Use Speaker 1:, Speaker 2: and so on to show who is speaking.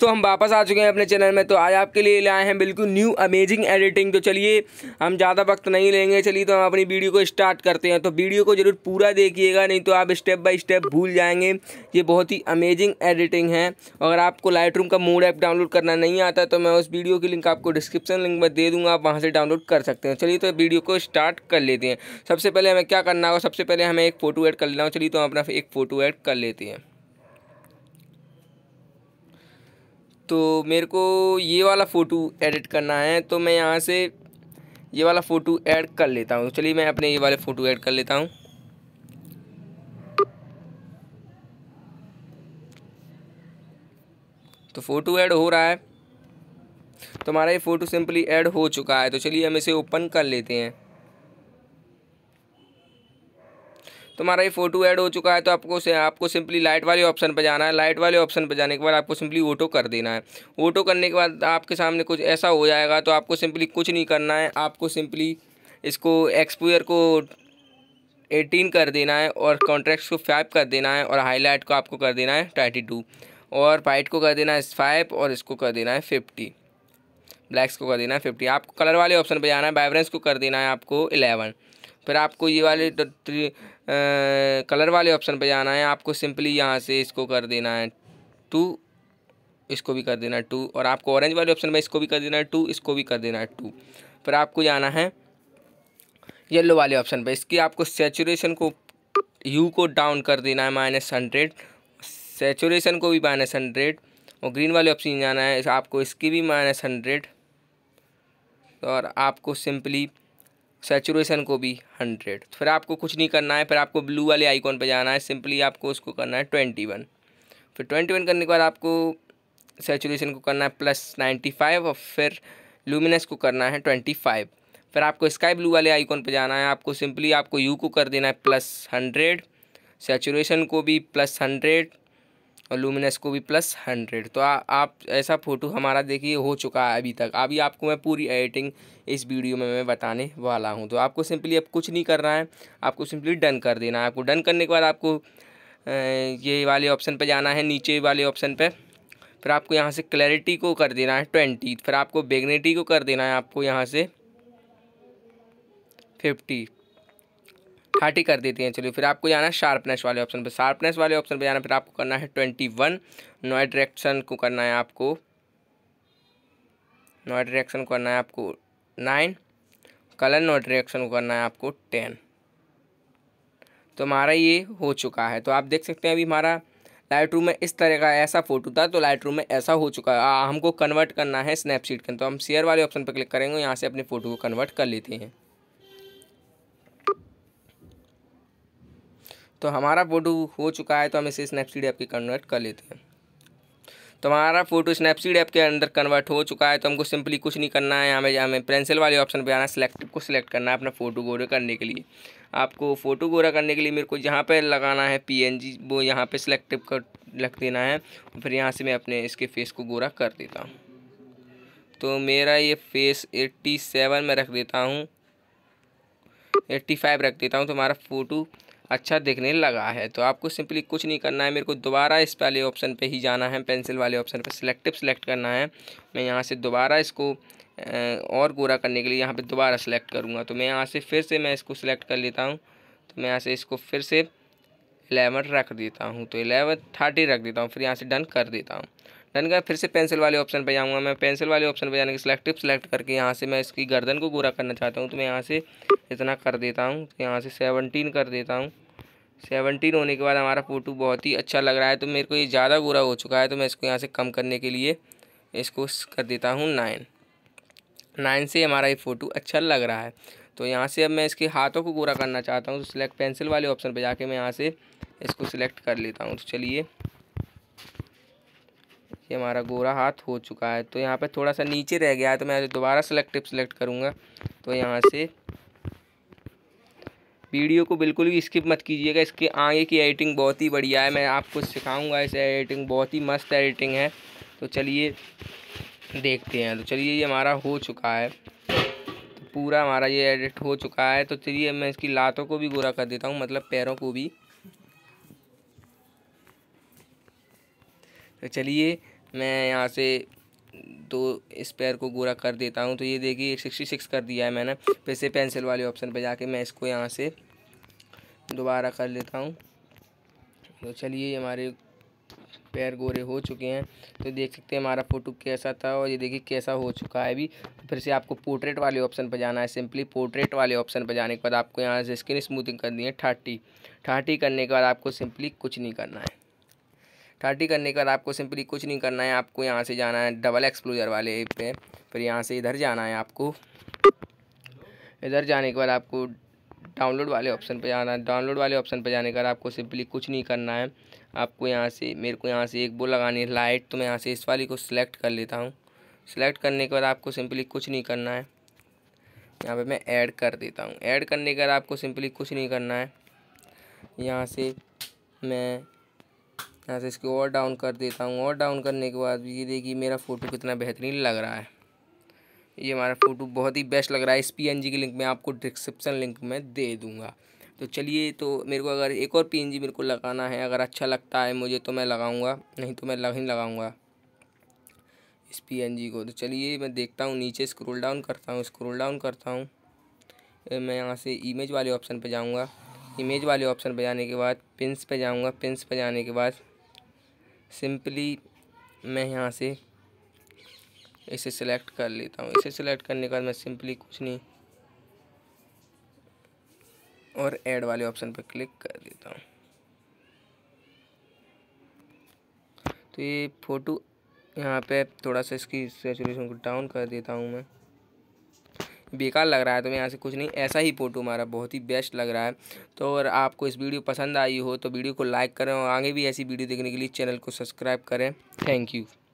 Speaker 1: तो हम वापस आ चुके हैं अपने चैनल में तो आज आपके लिए लाए हैं बिल्कुल न्यू अमेजिंग एडिटिंग तो चलिए हम ज़्यादा वक्त नहीं लेंगे चलिए तो हम अपनी वीडियो को स्टार्ट करते हैं तो वीडियो को ज़रूर पूरा देखिएगा नहीं तो आप स्टेप बाय स्टेप भूल जाएंगे ये बहुत ही अमेजिंग एडिटिंग है अगर आपको लाइट का मूड ऐप डाउनलोड करना नहीं आता तो मैं उस वीडियो की लिंक आपको डिस्क्रिप्शन लिंक में दे दूँगा आप वहाँ से डाउनलोड कर सकते हैं चलिए तो वीडियो को स्टार्ट कर लेते हैं सबसे पहले हमें क्या करना होगा सबसे पहले हमें एक फ़ोटो ऐड कर लेना हो चलिए तो हम अपना एक फ़ोटो ऐड कर लेते हैं तो मेरे को ये वाला फ़ोटो एडिट करना है तो मैं यहाँ से ये वाला फ़ोटो ऐड कर लेता हूँ चलिए मैं अपने ये वाले फ़ोटो ऐड कर लेता हूँ तो फ़ोटो ऐड हो रहा है तो हमारा ये फ़ोटो सिंपली ऐड हो चुका है तो चलिए हम इसे ओपन कर लेते हैं तुम्हारा ये फोटो ऐड हो चुका है तो आपको से, आपको सिंपली लाइट वाले ऑप्शन पर जाना है लाइट वाले ऑप्शन पर जाने के बाद आपको सिंपली ऑटो कर देना है ऑटो करने के बाद आपके सामने कुछ ऐसा हो जाएगा तो आपको सिंपली कुछ नहीं करना है आपको सिंपली इसको एक्सपोयर को एटीन कर देना है और कॉन्ट्रैक्ट को फाइव कर देना है और हाईलाइट को आपको कर देना है ट्वेंटी टू और वाइट को कर देना है फाइव और इसको कर देना है फिफ्टी ब्लैक्स को कर देना है फिफ्टी आपको कलर वाले ऑप्शन पर जाना है वाइब्रेंस को कर देना है आपको एलेवन फिर आपको ये वाले तो, आ, कलर वाले ऑप्शन पे जाना है आपको सिंपली यहाँ से इसको कर देना है टू इसको भी कर देना है टू और आपको ऑरेंज वाले ऑप्शन में इसको भी कर देना है टू इसको भी कर देना है टू फिर आपको जाना है येलो वाले ऑप्शन पर इसकी आपको सेचुरेशन को यू को डाउन कर देना है माइनस हंड्रेड सेचुरेशन को भी माइनस हंड्रेड और ग्रीन वाले ऑप्शन जाना है आपको इसकी भी माइनस हंड्रेड और आपको सिंपली सेचुरेशन को भी हंड्रेड तो फिर आपको कुछ नहीं करना है फिर आपको ब्लू वाले आइकॉन पर जाना है सिंपली आपको उसको करना है ट्वेंटी वन फिर ट्वेंटी वन करने के बाद आपको सेचुरेशन को करना है प्लस नाइन्टी फाइव और फिर लूमिनस को करना है ट्वेंटी फाइव फिर आपको स्काई ब्लू वाले आइकॉन पर जाना है आपको सिंपली आपको यू को कर देना है प्लस हंड्रेड सेचुरेशन को भी प्लस हंड्रेड और लूमिनस को भी प्लस हंड्रेड तो आ, आप ऐसा फ़ोटो हमारा देखिए हो चुका है अभी तक अभी आपको मैं पूरी एडिटिंग इस वीडियो में मैं बताने वाला हूँ तो आपको सिंपली अब कुछ नहीं करना है आपको सिंपली डन कर देना है आपको डन करने के बाद आपको ये वाले ऑप्शन पर जाना है नीचे वाले ऑप्शन पर फिर आपको यहाँ से क्लैरिटी को कर देना है ट्वेंटी फिर आपको बेगनेटी को कर देना है आपको यहाँ से फिफ्टी थर्टी कर देती हैं चलिए फिर आपको जाना है शार्पनेस वाले ऑप्शन पर शार्पनेस वाले ऑप्शन पर जाना फिर आपको करना है ट्वेंटी वन नॉय डायरेक्शन को करना है आपको नॉय डायरेक्शन को करना है आपको नाइन कलर नॉट रिएक्शन को करना है आपको टेन तो हमारा ये हो चुका है तो आप देख सकते हैं अभी हमारा लाइट रूम में इस तरह का ऐसा फोटो था तो लाइट रूम में ऐसा हो चुका है हमको कन्वर्ट करना है स्नैपशीट के तो हम शेयर वाले ऑप्शन पर क्लिक करेंगे यहाँ से अपने फ़ोटो को कन्वर्ट कर लेते हैं तो हमारा फ़ोटो हो चुका है तो हम इसे स्नैपसीड ऐप के कन्वर्ट कर लेते हैं तो हमारा फ़ोटो स्नैपसीड ऐप के अंदर कन्वर्ट हो चुका है तो हमको सिंपली कुछ नहीं करना है हमें हमें पेंसिल वाले ऑप्शन पे आना सेलेक्ट को सिलेक्ट करना है अपना फ़ोटो गोरा करने के लिए आपको फ़ोटो गोरा करने के लिए मेरे को यहाँ पे लगाना है पीएनजी वो यहाँ पे सिलेक्ट कर रख देना है फिर यहाँ से मैं अपने इसके फेस को गोरा कर देता हूँ तो मेरा ये फेस एट्टी सेवन में रख देता हूँ एट्टी फाइव रख देता हूँ तो हमारा फ़ोटो अच्छा दिखने लगा है तो आपको सिंपली कुछ नहीं करना है मेरे को दोबारा इस वाले ऑप्शन पे ही जाना है पेंसिल वाले ऑप्शन पे सिलेक्टिव सेलेक्ट करना है मैं यहाँ से दोबारा इसको और गोरा करने के लिए यहाँ पे दोबारा सेलेक्ट करूँगा तो मैं यहाँ से फिर से मैं इसको सिलेक्ट कर लेता हूँ तो मैं यहाँ से इसको फिर से एलेवन रख देता हूँ तो एलेवन थर्टी रख देता हूँ फिर यहाँ से डन कर देता हूँ डन कर फिर से पेंसिल वाले ऑप्शन पर जाऊँगा मैं पेंसिल वाले ऑप्शन पर जाने के सिलेक्टिव सेलेक्ट करके यहाँ से मैं इसकी गर्दन को गोरा करना चाहता हूँ तो मैं यहाँ से इतना कर देता हूँ तो यहाँ से सेवनटीन कर देता हूँ सेवनटीन होने के बाद हमारा फ़ोटो बहुत ही अच्छा लग रहा है तो मेरे को ये ज़्यादा गोरा हो चुका है तो मैं इसको यहाँ से कम करने के लिए इसको कर देता हूँ नाइन नाइन से हमारा ये फ़ोटो अच्छा लग रहा है तो यहाँ से अब मैं इसके हाथों को गोरा करना चाहता हूँ तो सिलेक्ट पेंसिल वाले ऑप्शन पर जाके मैं यहाँ से इसको सिलेक्ट कर लेता हूँ तो चलिए ये हमारा गोरा हाथ हो चुका है तो यहाँ पे थोड़ा सा नीचे रह गया है तो मैं दोबारा सेलेक्टिव सेलेक्ट करूँगा तो यहाँ से वीडियो को बिल्कुल भी स्किप मत कीजिएगा इसके आगे की एडिटिंग बहुत ही बढ़िया है मैं आपको सिखाऊंगा इसे एडिटिंग बहुत ही मस्त एडिटिंग है तो चलिए देखते हैं तो चलिए ये हमारा हो चुका है पूरा हमारा ये एडिट हो चुका है तो चलिए मैं इसकी लातों को भी गोरा कर देता हूँ मतलब पैरों को भी तो चलिए मैं यहाँ से दो इस पैर को गोरा कर देता हूँ तो ये देखिए एक सिक्सटी सिक्स कर दिया है मैंने फिर से पेंसिल वाले ऑप्शन पर जाके मैं इसको यहाँ से दोबारा कर लेता हूँ तो चलिए हमारे पैर गोरे हो चुके हैं तो देख सकते हैं हमारा फ़ोटो कैसा था और ये देखिए कैसा हो चुका है अभी फिर से आपको पोर्ट्रेट वाले ऑप्शन पर जाना है सिंपली पोर्ट्रेट वाले ऑप्शन पर जाने के बाद आपको यहाँ से स्किन स्मूथिंग करनी है थर्टी थर्टी करने के बाद आपको सिंपली कुछ नहीं करना है थर्टी करने के बाद आपको सिंपली कुछ नहीं करना है आपको यहाँ से जाना है डबल एक्सप्लोजर वाले पे फिर यहाँ से इधर जाना है आपको इधर जाने के बाद आपको डाउनलोड वाले ऑप्शन पर जाना है डाउनलोड वाले ऑप्शन पर जाने के बाद आपको सिंपली कुछ नहीं करना है आपको यहाँ से मेरे को यहाँ से एक वो लगानी है लाइट तो मैं यहाँ से इस वाली को सिलेक्ट कर लेता हूँ सिलेक्ट करने के बाद आपको सिंपली कुछ नहीं करना है यहाँ पे मैं ऐड कर देता हूँ ऐड करने के बाद आपको सिंपली कुछ नहीं करना है यहाँ से मैं यहाँ से इसको और डाउन कर देता हूँ और डाउन करने के बाद ये देखिए मेरा फ़ोटो कितना बेहतरीन लग रहा है ये हमारा फ़ोटो बहुत ही बेस्ट लग रहा है इस पी की लिंक मैं आपको डिस्क्रिप्सन लिंक में दे दूँगा तो चलिए तो मेरे को अगर एक और पीएनजी मेरे को लगाना है अगर अच्छा लगता है मुझे तो मैं लगाऊंगा नहीं तो मैं नहीं लगाऊंगा इस पीएनजी को तो चलिए मैं देखता हूँ नीचे स्क्रोल डाउन करता हूँ स्क्रोल डाउन करता हूँ मैं यहाँ से इमेज वाले ऑप्शन पर जाऊँगा इमेज वाले ऑप्शन पर जाने के बाद पिंस पर जाऊँगा पिंस पर जाने के बाद सिंपली मैं यहाँ से इसे सेलेक्ट कर लेता हूँ इसे सेलेक्ट करने के बाद मैं सिंपली कुछ नहीं और ऐड वाले ऑप्शन पर क्लिक कर देता हूँ तो ये फ़ोटो यहाँ पे थोड़ा सा इसकी सेचुरेशन को डाउन कर देता हूँ मैं बेकार लग रहा है तो मैं यहाँ से कुछ नहीं ऐसा ही फ़ोटो हमारा बहुत ही बेस्ट लग रहा है तो अगर आपको इस वीडियो पसंद आई हो तो वीडियो को लाइक करें और आगे भी ऐसी वीडियो देखने के लिए चैनल को सब्सक्राइब करें थैंक यू